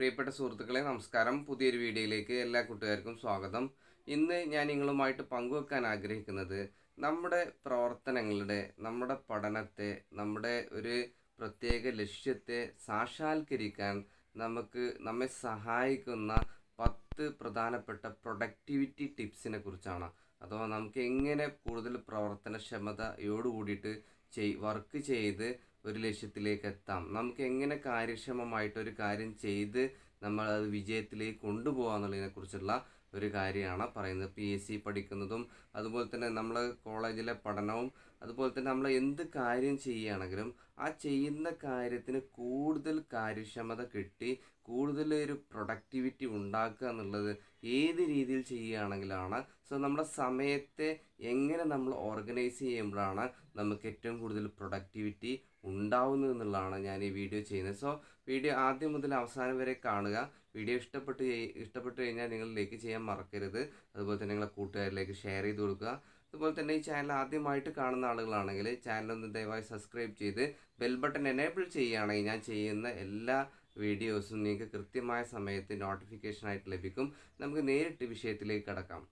പ്രിയപ്പെട്ട സുഹൃത്തുക്കളെ നമസ്കാരം പുതിയൊരു വീഡിയോയിലേക്ക് എല്ലാ കൂട്ടുകാർക്കും സ്വാഗതം ഇന്ന് ഞാൻ നിങ്ങളുമായിട്ട് പങ്കുവെക്കാൻ ആഗ്രഹിക്കുന്നത് നമ്മുടെ പ്രവർത്തനങ്ങളുടെ നമ്മുടെ പഠനത്തെ നമ്മുടെ ഒരു പ്രത്യേക ലക്ഷ്യത്തെ സാക്ഷാത്കരിക്കാൻ നമുക്ക് നമ്മെ സഹായിക്കുന്ന പത്ത് പ്രധാനപ്പെട്ട പ്രൊഡക്ടിവിറ്റി ടിപ്സിനെ കുറിച്ചാണ് അഥവാ നമുക്ക് എങ്ങനെ കൂടുതൽ പ്രവർത്തനക്ഷമതയോടുകൂടിയിട്ട് ചെയ് വർക്ക് ചെയ്ത് ഒരു ലക്ഷ്യത്തിലേക്ക് എത്താം നമുക്ക് എങ്ങനെ കാര്യക്ഷമമായിട്ട് ഒരു കാര്യം ചെയ്ത് നമ്മൾ അത് വിജയത്തിലേക്ക് കൊണ്ടുപോകുക എന്നുള്ളതിനെക്കുറിച്ചുള്ള ഒരു കാര്യമാണ് പറയുന്നത് പി എസ് സി പഠിക്കുന്നതും അതുപോലെ തന്നെ നമ്മൾ കോളേജിലെ പഠനവും അതുപോലെ തന്നെ നമ്മൾ എന്ത് കാര്യം ചെയ്യുകയാണെങ്കിലും ആ ചെയ്യുന്ന കാര്യത്തിന് കൂടുതൽ കാര്യക്ഷമത കിട്ടി കൂടുതൽ ഒരു പ്രൊഡക്ടിവിറ്റി ഉണ്ടാക്കുക എന്നുള്ളത് ഏത് രീതിയിൽ ചെയ്യുകയാണെങ്കിലാണ് സോ നമ്മുടെ സമയത്തെ എങ്ങനെ നമ്മൾ ഓർഗനൈസ് ചെയ്യുമ്പോഴാണ് നമുക്ക് ഏറ്റവും കൂടുതൽ പ്രൊഡക്ടിവിറ്റി ഉണ്ടാവുന്നു എന്നുള്ളതാണ് ഞാൻ ഈ വീഡിയോ ചെയ്യുന്നത് സോ വീഡിയോ ആദ്യം മുതൽ അവസാനം വരെ കാണുക വീഡിയോ ഇഷ്ടപ്പെട്ട് ഇഷ്ടപ്പെട്ട് കഴിഞ്ഞാൽ നിങ്ങൾ ലൈക്ക് ചെയ്യാൻ മറക്കരുത് അതുപോലെ തന്നെ നിങ്ങളെ കൂട്ടുകാരിലേക്ക് ഷെയർ ചെയ്ത് കൊടുക്കുക അതുപോലെ തന്നെ ഈ ചാനൽ ആദ്യമായിട്ട് കാണുന്ന ആളുകളാണെങ്കിൽ ചാനൽ ഒന്ന് ദയവായി സബ്സ്ക്രൈബ് ചെയ്ത് ബെൽ ബട്ടൺ എനേബിൾ ചെയ്യുകയാണെങ്കിൽ ഞാൻ ചെയ്യുന്ന എല്ലാ വീഡിയോസും നിങ്ങൾക്ക് കൃത്യമായ സമയത്ത് നോട്ടിഫിക്കേഷനായിട്ട് ലഭിക്കും നമുക്ക് നേരിട്ട് വിഷയത്തിലേക്ക് കടക്കാം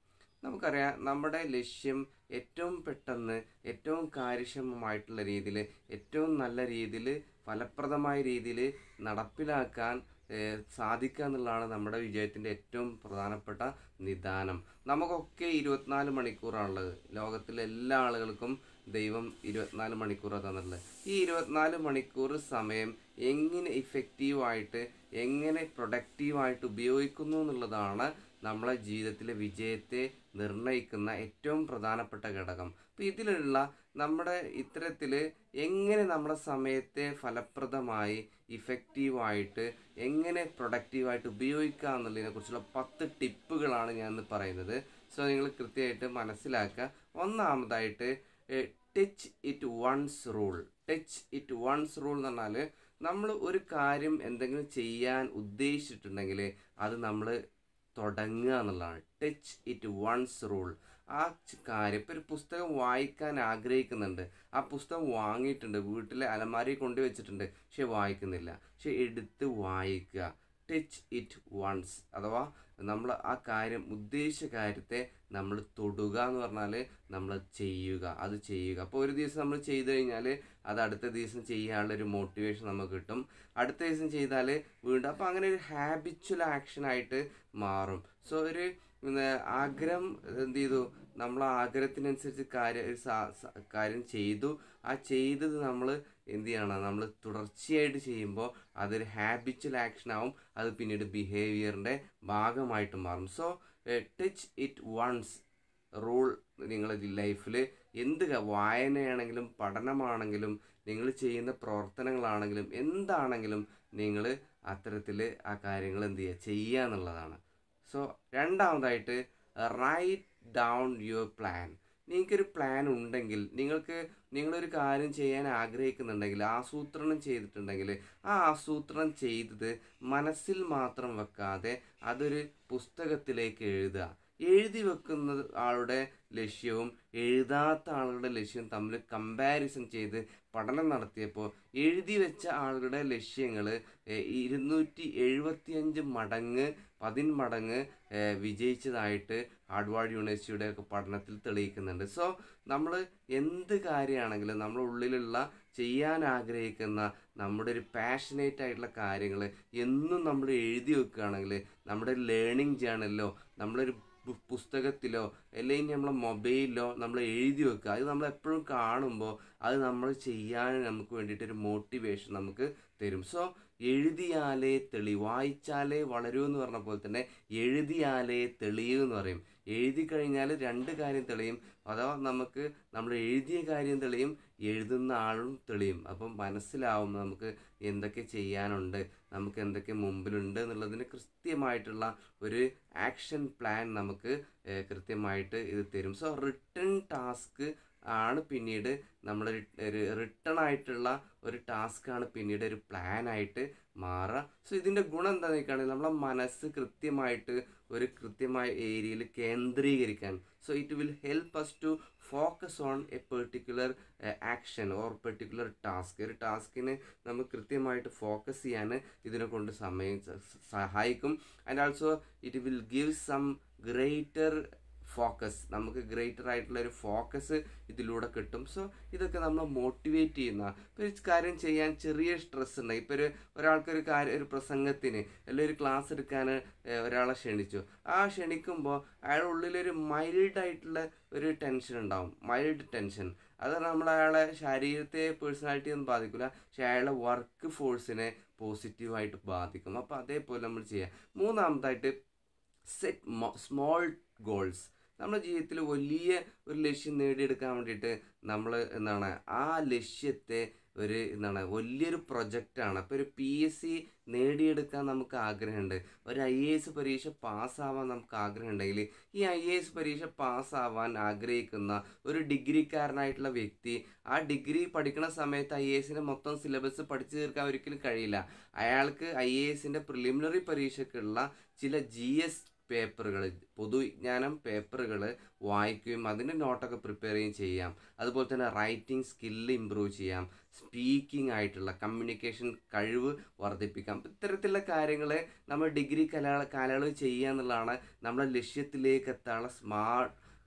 നമുക്കറിയാം നമ്മുടെ ലക്ഷ്യം ഏറ്റവും പെട്ടെന്ന് ഏറ്റവും കാര്യക്ഷമമായിട്ടുള്ള രീതിയിൽ ഏറ്റവും നല്ല രീതിയിൽ ഫലപ്രദമായ രീതിയിൽ നടപ്പിലാക്കാൻ സാധിക്കുക എന്നുള്ളതാണ് നമ്മുടെ വിജയത്തിൻ്റെ ഏറ്റവും പ്രധാനപ്പെട്ട നിദാനം നമുക്കൊക്കെ ഇരുപത്തിനാല് മണിക്കൂറാണുള്ളത് ലോകത്തിലെ എല്ലാ ആളുകൾക്കും ദൈവം ഇരുപത്തിനാല് മണിക്കൂറാണ് തന്നിട്ടുള്ളത് ഈ ഇരുപത്തിനാല് മണിക്കൂർ സമയം എങ്ങനെ ഇഫക്റ്റീവായിട്ട് എങ്ങനെ പ്രൊഡക്റ്റീവായിട്ട് ഉപയോഗിക്കുന്നു എന്നുള്ളതാണ് നമ്മളെ ജീവിതത്തിലെ വിജയത്തെ നിർണ്ണയിക്കുന്ന ഏറ്റവും പ്രധാനപ്പെട്ട ഘടകം അപ്പോൾ ഇതിലുള്ള നമ്മുടെ ഇത്തരത്തിൽ എങ്ങനെ നമ്മുടെ സമയത്തെ ഫലപ്രദമായി ഇഫക്റ്റീവായിട്ട് എങ്ങനെ പ്രൊഡക്റ്റീവായിട്ട് ഉപയോഗിക്കുക കുറിച്ചുള്ള പത്ത് ടിപ്പുകളാണ് ഞാൻ ഇന്ന് പറയുന്നത് സോ നിങ്ങൾ കൃത്യമായിട്ട് മനസ്സിലാക്കുക ഒന്നാമതായിട്ട് touch it once rule touch it once rule എന്ന് പറഞ്ഞാൽ നമ്മൾ ഒരു കാര്യം എന്തെങ്കിലും ചെയ്യാൻ ഉദ്ദേശിച്ചിട്ടുണ്ടെങ്കിൽ അത് നമ്മൾ തുടങ്ങുക എന്നുള്ളതാണ് ടച്ച് ഇറ്റ് വൺസ് റൂൾ ആ കാര്യം ഇപ്പോൾ ഒരു പുസ്തകം വായിക്കാൻ ആഗ്രഹിക്കുന്നുണ്ട് ആ പുസ്തകം വാങ്ങിയിട്ടുണ്ട് വീട്ടിലെ അലമാരി കൊണ്ടുവച്ചിട്ടുണ്ട് പക്ഷെ വായിക്കുന്നില്ല പക്ഷെ എടുത്ത് വായിക്കുക ടച്ച് ഇറ്റ് വൺസ് അഥവാ നമ്മൾ ആ കാര്യം ഉദ്ദേശിച്ച കാര്യത്തെ നമ്മൾ തൊടുക എന്ന് പറഞ്ഞാൽ നമ്മൾ ചെയ്യുക അത് ചെയ്യുക അപ്പോൾ ഒരു ദിവസം നമ്മൾ ചെയ്തു കഴിഞ്ഞാൽ അത് അടുത്ത ദിവസം ചെയ്യാനുള്ളൊരു മോട്ടിവേഷൻ നമുക്ക് കിട്ടും അടുത്ത ദിവസം ചെയ്താൽ വീണ്ടും അപ്പോൾ അങ്ങനെ ഒരു ഹാബിച്വൽ ആക്ഷനായിട്ട് മാറും സോ ഒരു ആഗ്രഹം എന്ത് ചെയ്തു നമ്മൾ ആഗ്രഹത്തിനനുസരിച്ച് കാര്യം കാര്യം ചെയ്തു ആ ചെയ്തത് നമ്മൾ എന്ത് ചെയ്യണം നമ്മൾ തുടർച്ചയായിട്ട് ചെയ്യുമ്പോൾ അതൊരു ഹാബിച്വൽ ആക്ഷൻ ആവും അത് പിന്നീട് ബിഹേവിയറിൻ്റെ ഭാഗമായിട്ട് മാറും so touch it once rule നിങ്ങളുടെ ലൈഫിൽ എന്ത് വായനയാണെങ്കിലും പഠനമാണെങ്കിലും നിങ്ങൾ ചെയ്യുന്ന പ്രവർത്തനങ്ങളാണെങ്കിലും എന്താണെങ്കിലും നിങ്ങൾ അത്തരത്തിൽ ആ കാര്യങ്ങൾ എന്ത് ചെയ്യുക ചെയ്യുക എന്നുള്ളതാണ് സോ രണ്ടാമതായിട്ട് റൈറ്റ് ഡൗൺ യുവർ പ്ലാൻ നിങ്ങൾക്കൊരു പ്ലാൻ ഉണ്ടെങ്കിൽ നിങ്ങൾക്ക് നിങ്ങളൊരു കാര്യം ചെയ്യാൻ ആഗ്രഹിക്കുന്നുണ്ടെങ്കിൽ ആസൂത്രണം ചെയ്തിട്ടുണ്ടെങ്കിൽ ആ ആസൂത്രണം ചെയ്തത് മനസ്സിൽ മാത്രം വെക്കാതെ അതൊരു പുസ്തകത്തിലേക്ക് എഴുതുക എഴുതി വെക്കുന്ന ആളുടെ ലക്ഷ്യവും എഴുതാത്ത ആളുകളുടെ ലക്ഷ്യവും തമ്മിൽ കമ്പാരിസൺ ചെയ്ത് പഠനം നടത്തിയപ്പോൾ എഴുതി വെച്ച ആളുകളുടെ ലക്ഷ്യങ്ങൾ ഇരുന്നൂറ്റി മടങ്ങ് അഞ്ച് മടങ്ങ് പതിന്മടങ്ങ് വിജയിച്ചതായിട്ട് ഹാർഡ്വാർഡ് യൂണിവേഴ്സിറ്റിയുടെ ഒക്കെ പഠനത്തിൽ തെളിയിക്കുന്നുണ്ട് സോ നമ്മൾ എന്ത് കാര്യമാണെങ്കിലും നമ്മുടെ ഉള്ളിലുള്ള ചെയ്യാൻ ആഗ്രഹിക്കുന്ന നമ്മുടെ ഒരു പാഷനേറ്റ് ആയിട്ടുള്ള കാര്യങ്ങൾ എന്നും നമ്മൾ എഴുതി വെക്കുകയാണെങ്കിൽ നമ്മുടെ ലേണിംഗ് ജേണലിലോ നമ്മളൊരു പുസ്തകത്തിലോ അല്ലെങ്കിൽ നമ്മളെ മൊബൈലിലോ നമ്മൾ എഴുതി വെക്കുക അത് നമ്മൾ എപ്പോഴും കാണുമ്പോൾ അത് നമ്മൾ ചെയ്യാൻ നമുക്ക് വേണ്ടിയിട്ടൊരു മോട്ടിവേഷൻ നമുക്ക് തരും സോ എഴുതിയാലേ തെളി വായിച്ചാലേ വളരൂ എന്ന് പറഞ്ഞ പോലെ തന്നെ എഴുതിയാലേ തെളിയൂ എന്ന് പറയും എഴുതി കഴിഞ്ഞാൽ രണ്ട് കാര്യം തെളിയും അഥവാ നമുക്ക് നമ്മൾ എഴുതിയ കാര്യം തെളിയും എഴുതുന്ന ആളും തെളിയും അപ്പം മനസ്സിലാവും നമുക്ക് എന്തൊക്കെ ചെയ്യാനുണ്ട് നമുക്ക് എന്തൊക്കെ മുമ്പിലുണ്ട് എന്നുള്ളതിന് കൃത്യമായിട്ടുള്ള ഒരു ആക്ഷൻ പ്ലാൻ നമുക്ക് കൃത്യമായിട്ട് ഇത് തരും സോ റിട്ടേൺ ടാസ്ക് ആണ് പിന്നീട് നമ്മൾ ഒരു റിട്ടേൺ ആയിട്ടുള്ള ഒരു ടാസ്ക്കാണ് പിന്നീട് ഒരു പ്ലാനായിട്ട് മാറുക സോ ഇതിൻ്റെ ഗുണം എന്താണെന്ന് വെക്കുകയാണെങ്കിൽ നമ്മളെ മനസ്സ് കൃത്യമായിട്ട് ഒരു കൃത്യമായ ഏരിയയിൽ കേന്ദ്രീകരിക്കാൻ so it will help us to focus on a particular action or particular task ഒരു ടാസ്കിന് നമുക്ക് കൃത്യമായിട്ട് ഫോക്കസ് ചെയ്യാൻ ഇതിനെ കൊണ്ട് സമയം സഹായിക്കും and also it will give some greater focus നമുക്ക് ഗ്രേറ്റർ ആയിട്ടുള്ള ഒരു ഫോക്കസ് ഇതിലൂടെ കിട്ടും സോ ഇതൊക്കെ നമ്മളെ മോട്ടിവേറ്റ് ചെയ്യുന്ന ഇപ്പോൾ ഈ കാര്യം ചെയ്യാൻ ചെറിയ സ്ട്രെസ് ഉണ്ടായി ഇപ്പോൾ ഒരു ഒരാൾക്കൊരു കാര്യം ഒരു പ്രസംഗത്തിന് അല്ലെങ്കിൽ ഒരു ക്ലാസ് എടുക്കാൻ ഒരാളെ ക്ഷണിച്ചു ആ ക്ഷണിക്കുമ്പോൾ അയാളുടെ ഉള്ളിലൊരു മൈൽഡ് ആയിട്ടുള്ള ഒരു ടെൻഷൻ ഉണ്ടാവും മൈൽഡ് ടെൻഷൻ അത് നമ്മൾ അയാളെ ശരീരത്തെ പേഴ്സണാലിറ്റി ഒന്നും ബാധിക്കില്ല പക്ഷെ അയാളുടെ വർക്ക് ഫോഴ്സിനെ പോസിറ്റീവായിട്ട് ബാധിക്കും അപ്പോൾ അതേപോലെ നമ്മൾ ചെയ്യാം മൂന്നാമതായിട്ട് സെറ്റ് സ്മോൾ ഗോൾസ് നമ്മുടെ ജീവിതത്തിൽ വലിയ ഒരു ലക്ഷ്യം നേടിയെടുക്കാൻ വേണ്ടിയിട്ട് നമ്മൾ എന്താണ് ആ ലക്ഷ്യത്തെ ഒരു എന്താണ് വലിയൊരു പ്രൊജക്റ്റാണ് അപ്പോൾ ഒരു പി എസ് സി നേടിയെടുക്കാൻ നമുക്ക് ആഗ്രഹമുണ്ട് ഒരു ഐ എ എസ് പരീക്ഷ പാസ്സാവാൻ നമുക്ക് ആഗ്രഹമുണ്ടെങ്കിൽ ഈ ഐ എ എസ് പരീക്ഷ പാസ്സാവാൻ ആഗ്രഹിക്കുന്ന ഒരു ഡിഗ്രിക്കാരനായിട്ടുള്ള വ്യക്തി ആ ഡിഗ്രി പഠിക്കുന്ന സമയത്ത് ഐ എ എസിൻ്റെ മൊത്തം സിലബസ് പഠിച്ചു തീർക്കാൻ ഒരിക്കലും കഴിയില്ല അയാൾക്ക് ഐ എ എസിൻ്റെ പ്രിലിമിനറി പരീക്ഷയ്ക്കുള്ള ചില ജി എസ് പേപ്പറുകൾ പൊതുവിജ്ഞാനം പേപ്പറുകൾ വായിക്കുകയും അതിൻ്റെ നോട്ടൊക്കെ പ്രിപ്പയർ ചെയ്യുകയും ചെയ്യാം അതുപോലെ തന്നെ റൈറ്റിംഗ് സ്കില്ല് ഇമ്പ്രൂവ് ചെയ്യാം സ്പീക്കിംഗ് ആയിട്ടുള്ള കമ്മ്യൂണിക്കേഷൻ കഴിവ് വർദ്ധിപ്പിക്കാം ഇത്തരത്തിലുള്ള കാര്യങ്ങളെ നമ്മൾ ഡിഗ്രി കലാ കാലയളവ് ചെയ്യുക എന്നുള്ളതാണ് നമ്മുടെ ലക്ഷ്യത്തിലേക്ക് എത്താനുള്ള സ്മാ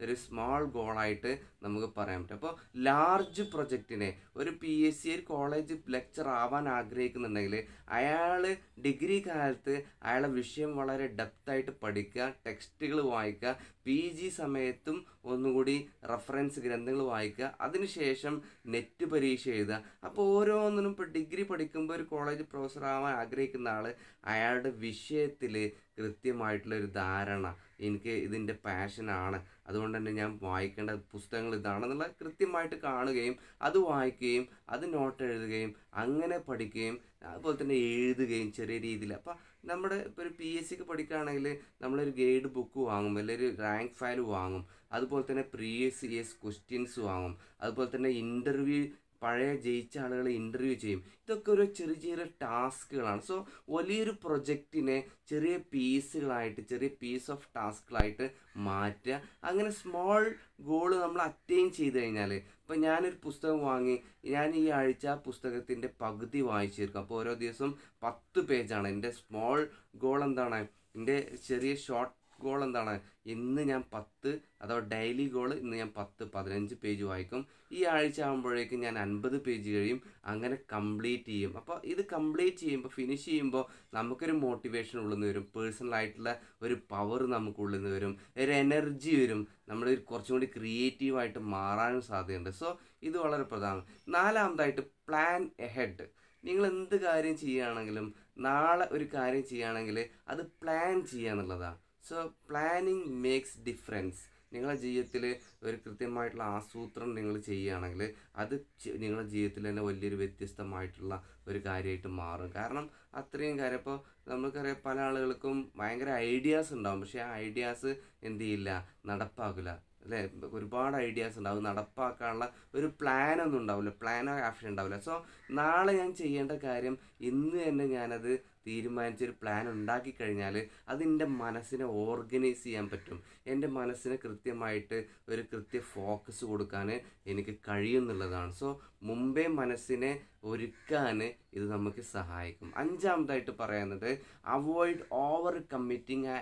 ഒരു സ്മാൾ ഗോളായിട്ട് നമുക്ക് പറയാൻ പറ്റും അപ്പോൾ ലാർജ് പ്രൊജക്റ്റിനെ ഒരു പി എസ് സി ഒരു കോളേജ് ലെക്ചർ ആവാൻ ആഗ്രഹിക്കുന്നുണ്ടെങ്കിൽ അയാൾ ഡിഗ്രി കാലത്ത് അയാളെ വിഷയം വളരെ ഡെപ്തായിട്ട് പഠിക്കുക ടെക്സ്റ്റുകൾ വായിക്കുക പി ജി സമയത്തും ഒന്നുകൂടി റഫറൻസ് ഗ്രന്ഥങ്ങൾ വായിക്കുക അതിനുശേഷം നെറ്റ് പരീക്ഷ എഴുതുക അപ്പോൾ ഓരോന്നിനും ഇപ്പോൾ ഡിഗ്രി പഠിക്കുമ്പോൾ ഒരു കോളേജ് പ്രൊഫസർ ആവാൻ ആഗ്രഹിക്കുന്ന ആൾ അയാളുടെ വിഷയത്തിൽ കൃത്യമായിട്ടുള്ള ഒരു ധാരണ എനിക്ക് ഇതിൻ്റെ പാഷനാണ് അതുകൊണ്ട് തന്നെ ഞാൻ വായിക്കേണ്ട പുസ്തകങ്ങൾ ഇതാണ് ഇതാണെന്നുള്ള കൃത്യമായിട്ട് കാണുകയും അത് വായിക്കുകയും അത് നോട്ട് എഴുതുകയും അങ്ങനെ പഠിക്കുകയും അതുപോലെ തന്നെ എഴുതുകയും ചെറിയ രീതിയിൽ അപ്പം നമ്മുടെ ഇപ്പോൾ ഒരു പി എസ് സിക്ക് പഠിക്കുകയാണെങ്കിൽ നമ്മളൊരു ഗൈഡ് ബുക്ക് വാങ്ങും അല്ലെങ്കിൽ ഒരു റാങ്ക് ഫയൽ വാങ്ങും അതുപോലെ തന്നെ പ്രീവിയസ് ഇയേഴ്സ് ക്വസ്റ്റ്യൻസ് വാങ്ങും അതുപോലെ തന്നെ ഇൻ്റർവ്യൂ പഴയ ജയിച്ച ആളുകളെ ഇൻ്റർവ്യൂ ചെയ്യും ഇതൊക്കെ ഒരു ചെറിയ ചെറിയ ടാസ്കുകളാണ് സോ വലിയൊരു പ്രൊജക്റ്റിനെ ചെറിയ പീസുകളായിട്ട് ചെറിയ പീസ് ഓഫ് ടാസ്കുകളായിട്ട് മാറ്റുക അങ്ങനെ സ്മോൾ ഗോൾ നമ്മൾ അറ്റൈൻ ചെയ്ത് കഴിഞ്ഞാൽ ഇപ്പം ഞാനൊരു പുസ്തകം വാങ്ങി ഞാൻ ഈ ആഴ്ച പുസ്തകത്തിൻ്റെ പകുതി വായിച്ചിരിക്കും അപ്പോൾ ഓരോ ദിവസം പത്ത് പേജാണ് എൻ്റെ സ്മോൾ ഗോൾ എന്താണ് എൻ്റെ ചെറിയ ഷോർട്ട് ഗോൾ എന്താണ് ഇന്ന് ഞാൻ പത്ത് അഥവാ ഡെയിലി ഗോൾ ഇന്ന് ഞാൻ പത്ത് പതിനഞ്ച് പേജ് വായിക്കും ഈ ആഴ്ച ആകുമ്പോഴേക്കും ഞാൻ അൻപത് പേജ് കഴിയും അങ്ങനെ കംപ്ലീറ്റ് ചെയ്യും അപ്പോൾ ഇത് കംപ്ലീറ്റ് ചെയ്യുമ്പോൾ ഫിനിഷ് ചെയ്യുമ്പോൾ നമുക്കൊരു മോട്ടിവേഷൻ ഉള്ളിൽ നിന്ന് വരും പേഴ്സണലായിട്ടുള്ള ഒരു പവർ നമുക്കുള്ളിൽ നിന്ന് വരും ഒരു എനർജി വരും നമ്മൾ കുറച്ചും കൂടി ക്രിയേറ്റീവായിട്ട് മാറാനും സാധ്യതയുണ്ട് സോ ഇത് വളരെ പ്രധാനം നാലാമതായിട്ട് പ്ലാൻ എഹെഡ് നിങ്ങൾ എന്ത് കാര്യം ചെയ്യുകയാണെങ്കിലും നാളെ ഒരു കാര്യം ചെയ്യുകയാണെങ്കിൽ അത് പ്ലാൻ ചെയ്യുക എന്നുള്ളതാണ് സോ പ്ലാനിങ് മേക്സ് ഡിഫറൻസ് നിങ്ങളുടെ ജീവിതത്തിൽ ഒരു കൃത്യമായിട്ടുള്ള ആസൂത്രണം നിങ്ങൾ ചെയ്യുകയാണെങ്കിൽ അത് നിങ്ങളുടെ ജീവിതത്തിൽ തന്നെ വലിയൊരു വ്യത്യസ്തമായിട്ടുള്ള ഒരു കാര്യമായിട്ട് മാറും കാരണം അത്രയും കാര്യം ഇപ്പോൾ നമുക്കറിയാം പല ആളുകൾക്കും ഭയങ്കര ഐഡിയാസ് ഉണ്ടാവും പക്ഷേ ആ ഐഡിയാസ് എന്ത് ചെയ്യില്ല നടപ്പാക്കില്ല അല്ലേ ഒരുപാട് ഐഡിയാസ് ഉണ്ടാവും നടപ്പാക്കാനുള്ള ഒരു പ്ലാനൊന്നും ഉണ്ടാവില്ല പ്ലാനോ ആക്ഷൻ ഉണ്ടാവില്ല സോ നാളെ ഞാൻ ചെയ്യേണ്ട കാര്യം ഇന്ന് തന്നെ ഞാനത് തീരുമാനിച്ചൊരു പ്ലാൻ ഉണ്ടാക്കി കഴിഞ്ഞാൽ അതിൻ്റെ മനസ്സിനെ ഓർഗനൈസ് ചെയ്യാൻ പറ്റും എൻ്റെ മനസ്സിനെ കൃത്യമായിട്ട് ഒരു കൃത്യ ഫോക്കസ് കൊടുക്കാൻ എനിക്ക് കഴിയുന്നുള്ളതാണ് സോ മുമ്പേ മനസ്സിനെ ഒരുക്കാൻ ഇത് നമുക്ക് സഹായിക്കും അഞ്ചാമതായിട്ട് പറയുന്നത് avoid overcommitting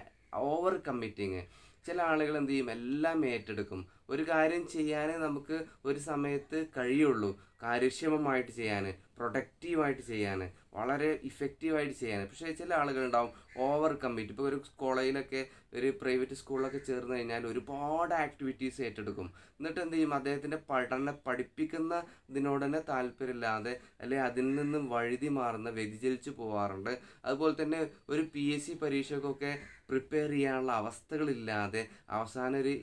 overcommitting ചില ആളുകൾ എന്ത് ചെയ്യും എല്ലാം ഏറ്റെടുക്കും ഒരു കാര്യം ചെയ്യാനേ നമുക്ക് ഒരു സമയത്ത് കഴിയുള്ളൂ കാര്യക്ഷമമായിട്ട് ചെയ്യാൻ പ്രൊഡക്റ്റീവായിട്ട് ചെയ്യാൻ വളരെ ഇഫക്റ്റീവായിട്ട് ചെയ്യാൻ പക്ഷേ ചില ആളുകളുണ്ടാവും ഓവർ കമ്മിറ്റ് ഇപ്പോൾ ഒരു കോളേജിലൊക്കെ ഒരു പ്രൈവറ്റ് സ്കൂളിലൊക്കെ ചേർന്ന് കഴിഞ്ഞാൽ ഒരുപാട് ആക്ടിവിറ്റീസ് ഏറ്റെടുക്കും എന്നിട്ട് എന്ത് ചെയ്യും അദ്ദേഹത്തിൻ്റെ പഠന പഠിപ്പിക്കുന്ന ഇതിനോട് തന്നെ താല്പര്യമില്ലാതെ അല്ലെങ്കിൽ അതിൽ നിന്നും വഴുതി മാറുന്ന വ്യതിചലിച്ച് പോവാറുണ്ട് അതുപോലെ തന്നെ ഒരു പി എസ് സി പരീക്ഷക്കൊക്കെ പ്രിപ്പയർ ചെയ്യാനുള്ള അവസ്ഥകളില്ലാതെ അവസാനം ഒരു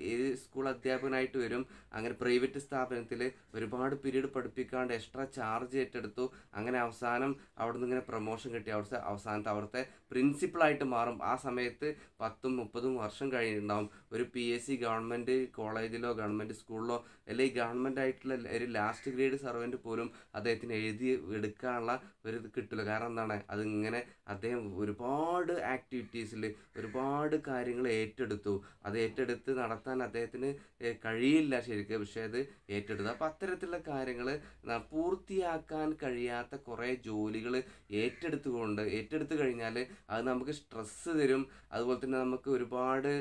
സ്കൂൾ അധ്യാപകനായിട്ട് വരും അങ്ങനെ പ്രൈവറ്റ് സ്ഥാപനത്തിൽ ഒരുപാട് പീരീഡ് പഠിപ്പിക്കാണ്ട് എക്സ്ട്രാ ചാർജ് ഏറ്റെടുത്തു അങ്ങനെ അവസാനം അവിടെ നിന്ന് ഇങ്ങനെ പ്രൊമോഷൻ കിട്ടി അവിടുത്തെ അവസാനത്തെ അവിടുത്തെ പ്രിൻസിപ്പളായിട്ട് മാറും ആ സമയത്ത് പത്തും മുപ്പതും വർഷം കഴിഞ്ഞിട്ടുണ്ടാവും ഒരു പി എസ് സി ഗവൺമെൻറ് കോളേജിലോ ഗവൺമെൻറ് സ്കൂളിലോ അല്ലെങ്കിൽ ഗവൺമെൻറ് ആയിട്ടുള്ള ഒരു ലാസ്റ്റ് ഗ്രേഡ് സർവൻറ്റ് പോലും അദ്ദേഹത്തിന് എഴുതി എടുക്കാനുള്ള ഒരു ഇത് കിട്ടില്ല കാരണം എന്താണ് അതിങ്ങനെ അദ്ദേഹം ഒരുപാട് ആക്ടിവിറ്റീസിൽ ഒരുപാട് ഒരുപാട് കാര്യങ്ങൾ ഏറ്റെടുത്തു അത് ഏറ്റെടുത്ത് നടത്താൻ അദ്ദേഹത്തിന് കഴിയില്ല ശരിക്കും പക്ഷെ അത് ഏറ്റെടുത്തു അപ്പം അത്തരത്തിലുള്ള കാര്യങ്ങൾ പൂർത്തിയാക്കാൻ കഴിയാത്ത കുറേ ജോലികൾ ഏറ്റെടുത്തുകൊണ്ട് ഏറ്റെടുത്തു കഴിഞ്ഞാൽ അത് നമുക്ക് സ്ട്രെസ്സ് തരും അതുപോലെ തന്നെ നമുക്ക് ഒരുപാട്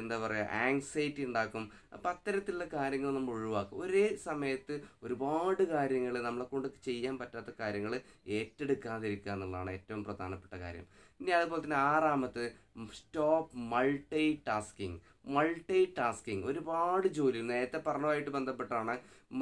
എന്താ പറയുക ആങ്സൈറ്റി ഉണ്ടാക്കും അപ്പം അത്തരത്തിലുള്ള കാര്യങ്ങൾ നമ്മൾ ഒഴിവാക്കും ഒരേ സമയത്ത് ഒരുപാട് കാര്യങ്ങൾ നമ്മളെ കൊണ്ട് ചെയ്യാൻ പറ്റാത്ത കാര്യങ്ങൾ ഏറ്റെടുക്കാതിരിക്കുക എന്നുള്ളതാണ് ഏറ്റവും പ്രധാനപ്പെട്ട കാര്യം ഇനി അതുപോലെ തന്നെ ആറാമത്തെ stop multitasking multitasking ഒരുപാട് ജോലി നേരത്തെ പറഞ്ഞതുമായിട്ട് ബന്ധപ്പെട്ടാണ്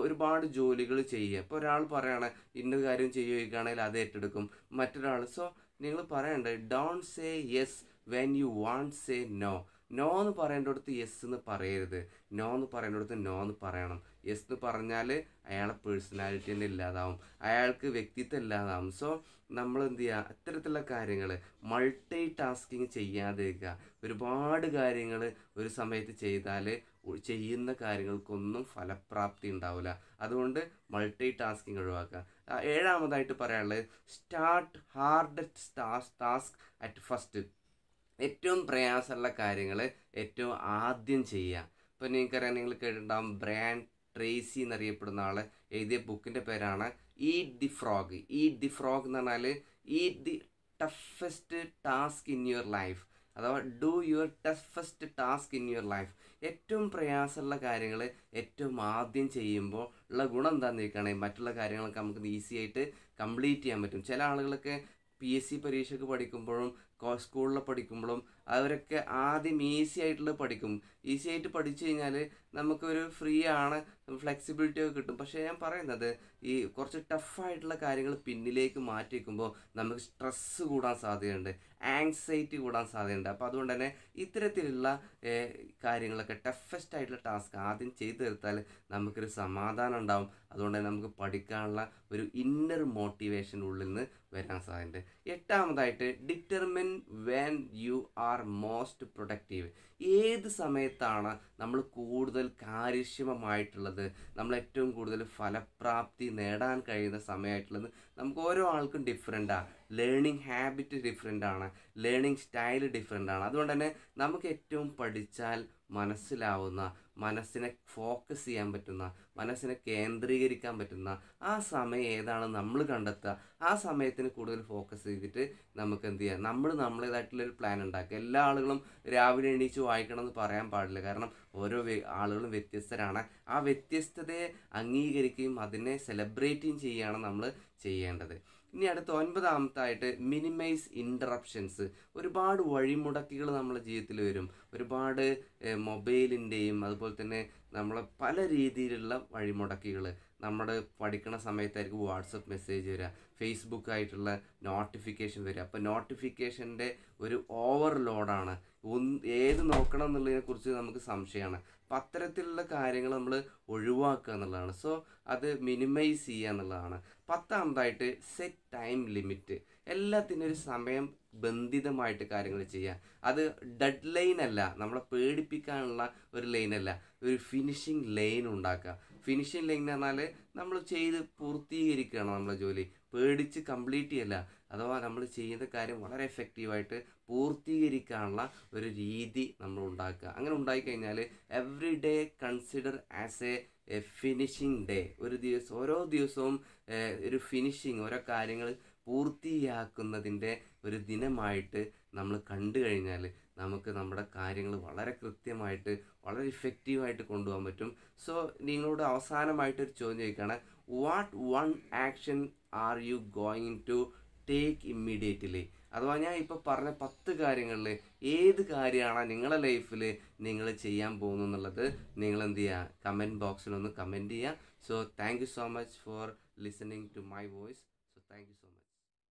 ഒരുപാട് ജോലികൾ ചെയ്യുക ഇപ്പോൾ ഒരാൾ പറയുകയാണ് ഇന്ന കാര്യം ചെയ്യുകയാണെങ്കിൽ അത് ഏറ്റെടുക്കും മറ്റൊരാൾ സോ നിങ്ങൾ പറയണ്ടേ don't say yes when you want say no no എന്ന് പറയേണ്ടടുത്ത് യെസ് എന്ന് പറയരുത് നോ എന്ന് പറയേണ്ടടുത്ത് നോ എന്ന് പറയണം യെസ് എന്ന് പറഞ്ഞാൽ അയാളെ പേഴ്സണാലിറ്റി തന്നെ ഇല്ലാതാവും അയാൾക്ക് വ്യക്തിത്വം ഇല്ലാതാവും സോ നമ്മൾ എന്ത് ചെയ്യുക അത്തരത്തിലുള്ള കാര്യങ്ങൾ മൾട്ടി ടാസ്കിങ് ചെയ്യാതിരിക്കുക ഒരുപാട് കാര്യങ്ങൾ ഒരു സമയത്ത് ചെയ്താൽ ചെയ്യുന്ന കാര്യങ്ങൾക്കൊന്നും ഫലപ്രാപ്തി ഉണ്ടാവില്ല അതുകൊണ്ട് മൾട്ടി ടാസ്കിങ് ഒഴിവാക്കുക ഏഴാമതായിട്ട് പറയാനുള്ളത് start hardest task at first ഏറ്റവും പ്രയാസമുള്ള കാര്യങ്ങൾ ഏറ്റവും ആദ്യം ചെയ്യുക ഇപ്പോൾ നിങ്ങൾക്കറിയാം നിങ്ങൾ കേട്ടിട്ടുണ്ടാകും ബ്രാൻഡ് ട്രേസി എന്നറിയപ്പെടുന്ന ആൾ എഴുതിയ ബുക്കിൻ്റെ പേരാണ് eat the frog eat the frog എന്ന് പറഞ്ഞാൽ eat the toughest task in your life അഥവാ do your toughest task in your life ഏറ്റവും പ്രയാസമുള്ള കാര്യങ്ങൾ ഏറ്റവും ആദ്യം ചെയ്യുമ്പോൾ ഉള്ള ഗുണം എന്താണെന്ന് ചോദിക്കുകയാണെങ്കിൽ മറ്റുള്ള കാര്യങ്ങളൊക്കെ നമുക്ക് ഈസി ആയിട്ട് കംപ്ലീറ്റ് ചെയ്യാൻ പറ്റും ചില ആളുകളൊക്കെ പി എസ് സി പരീക്ഷയ്ക്ക് പഠിക്കുമ്പോഴും സ്കൂളിൽ പഠിക്കുമ്പോഴും അവരൊക്കെ ആദ്യം ഈസി ആയിട്ടുള്ള പഠിക്കും ഈസി ആയിട്ട് പഠിച്ചു കഴിഞ്ഞാൽ നമുക്കൊരു ഫ്രീ ആണ് ഫ്ലെക്സിബിലിറ്റി ഒക്കെ കിട്ടും പക്ഷേ ഞാൻ പറയുന്നത് ഈ കുറച്ച് ടഫായിട്ടുള്ള കാര്യങ്ങൾ പിന്നിലേക്ക് മാറ്റി വയ്ക്കുമ്പോൾ നമുക്ക് സ്ട്രെസ്സ് കൂടാൻ സാധ്യതയുണ്ട് ആങ്സൈറ്റി കൂടാൻ സാധ്യതയുണ്ട് അപ്പോൾ അതുകൊണ്ട് തന്നെ ഇത്തരത്തിലുള്ള കാര്യങ്ങളൊക്കെ ടഫസ്റ്റ് ആയിട്ടുള്ള ടാസ്ക് ആദ്യം ചെയ്തു തീർത്താൽ നമുക്കൊരു സമാധാനം ഉണ്ടാവും അതുകൊണ്ട് തന്നെ നമുക്ക് പഠിക്കാനുള്ള ഒരു ഇന്നർ മോട്ടിവേഷൻ ഉള്ളിൽ നിന്ന് വരാൻ സാധ്യതയുണ്ട് എട്ടാമതായിട്ട് determine when you are most productive ഏത് സമയത്താണ് നമ്മൾ കൂടുതൽ കാര്യക്ഷമമായിട്ടുള്ളത് നമ്മൾ ഏറ്റവും കൂടുതൽ ഫലപ്രാപ്തി നേടാൻ കഴിയുന്ന സമയമായിട്ടുള്ളത് നമുക്ക് ഓരോ ആൾക്കും ഡിഫറെൻറ്റാണ് ലേണിംഗ് ഹാബിറ്റ് ഡിഫറെൻ്റ് ആണ് ലേണിംഗ് സ്റ്റൈൽ ഡിഫറെൻ്റ് ആണ് അതുകൊണ്ട് തന്നെ നമുക്ക് ഏറ്റവും പഠിച്ചാൽ മനസ്സിലാവുന്ന മനസ്സിനെ ഫോക്കസ് ചെയ്യാൻ പറ്റുന്ന മനസ്സിനെ കേന്ദ്രീകരിക്കാൻ പറ്റുന്ന ആ സമയം ഏതാണ് നമ്മൾ കണ്ടെത്തുക ആ സമയത്തിന് കൂടുതൽ ഫോക്കസ് ചെയ്തിട്ട് നമുക്ക് എന്ത് ചെയ്യാം നമ്മൾ നമ്മളേതായിട്ടുള്ളൊരു പ്ലാൻ ഉണ്ടാക്കുക എല്ലാ ആളുകളും രാവിലെ എണീച്ച് വായിക്കണം എന്ന് പറയാൻ പാടില്ല കാരണം ഓരോ ആളുകളും വ്യത്യസ്തരാണ് ആ വ്യത്യസ്തതയെ അംഗീകരിക്കുകയും അതിനെ സെലിബ്രേറ്റും ചെയ്യുകയാണ് നമ്മൾ ചെയ്യേണ്ടത് ഇനി അടുത്ത ഒൻപതാമത്തായിട്ട് മിനിമൈസ് ഇൻറ്ററപ്ഷൻസ് ഒരുപാട് വഴിമുടക്കികൾ നമ്മുടെ ജീവിതത്തിൽ വരും ഒരുപാട് മൊബൈലിൻ്റെയും അതുപോലെ തന്നെ നമ്മളെ പല രീതിയിലുള്ള വഴിമുടക്കികൾ നമ്മൾ പഠിക്കണ സമയത്തായിരിക്കും വാട്സപ്പ് മെസ്സേജ് വരിക ഫേസ്ബുക്ക് ആയിട്ടുള്ള നോട്ടിഫിക്കേഷൻ വരിക അപ്പോൾ നോട്ടിഫിക്കേഷൻ്റെ ഒരു ഓവർലോഡാണ് ഒന്ന് ഏത് നോക്കണം എന്നുള്ളതിനെക്കുറിച്ച് നമുക്ക് സംശയമാണ് അപ്പം അത്തരത്തിലുള്ള കാര്യങ്ങൾ നമ്മൾ ഒഴിവാക്കുക എന്നുള്ളതാണ് സോ അത് മിനിമൈസ് ചെയ്യുക എന്നുള്ളതാണ് പത്താമതായിട്ട് സെറ്റ് ടൈം ലിമിറ്റ് എല്ലാത്തിനും ഒരു സമയം ബന്ധിതമായിട്ട് കാര്യങ്ങൾ ചെയ്യുക അത് ഡെഡ് ലൈൻ അല്ല നമ്മളെ പേടിപ്പിക്കാനുള്ള ഒരു ലൈൻ അല്ല ഒരു ഫിനിഷിങ് ലൈൻ ഉണ്ടാക്കുക ഫിനിഷിങ് ലൈൻ എന്ന് പറഞ്ഞാൽ നമ്മൾ ചെയ്ത് പൂർത്തീകരിക്കുകയാണ് നമ്മളെ ജോലി പേടിച്ച് കംപ്ലീറ്റ് ചെയ്യല്ല അഥവാ നമ്മൾ ചെയ്യുന്ന കാര്യം വളരെ എഫക്റ്റീവായിട്ട് പൂർത്തീകരിക്കാനുള്ള ഒരു രീതി നമ്മൾ ഉണ്ടാക്കുക അങ്ങനെ ഉണ്ടായിക്കഴിഞ്ഞാൽ every day consider as a finishing day ഒരു ദിവസം ഓരോ ദിവസവും ഒരു ഫിനിഷിങ് ഓരോ കാര്യങ്ങൾ പൂർത്തിയാക്കുന്നതിൻ്റെ ഒരു ദിനമായിട്ട് നമ്മൾ കണ്ടു കഴിഞ്ഞാൽ നമുക്ക് നമ്മുടെ കാര്യങ്ങൾ വളരെ കൃത്യമായിട്ട് വളരെ ഇഫക്റ്റീവായിട്ട് കൊണ്ടുപോകാൻ പറ്റും സോ നിങ്ങളോട് അവസാനമായിട്ട് ഒരു ചോദ്യം ചോദിക്കുകയാണ് what one action are you going to take immediately അഥവാ ഞാൻ ഇപ്പോൾ പറഞ്ഞ പത്ത് കാര്യങ്ങളിൽ ഏത് കാര്യമാണ് നിങ്ങളുടെ ലൈഫിൽ നിങ്ങൾ ചെയ്യാൻ പോകുന്നു എന്നുള്ളത് നിങ്ങൾ എന്ത് ചെയ്യുക കമൻറ്റ് ബോക്സിൽ ഒന്ന് കമൻറ്റ് ചെയ്യുക so thank you so much for listening to my voice so thank U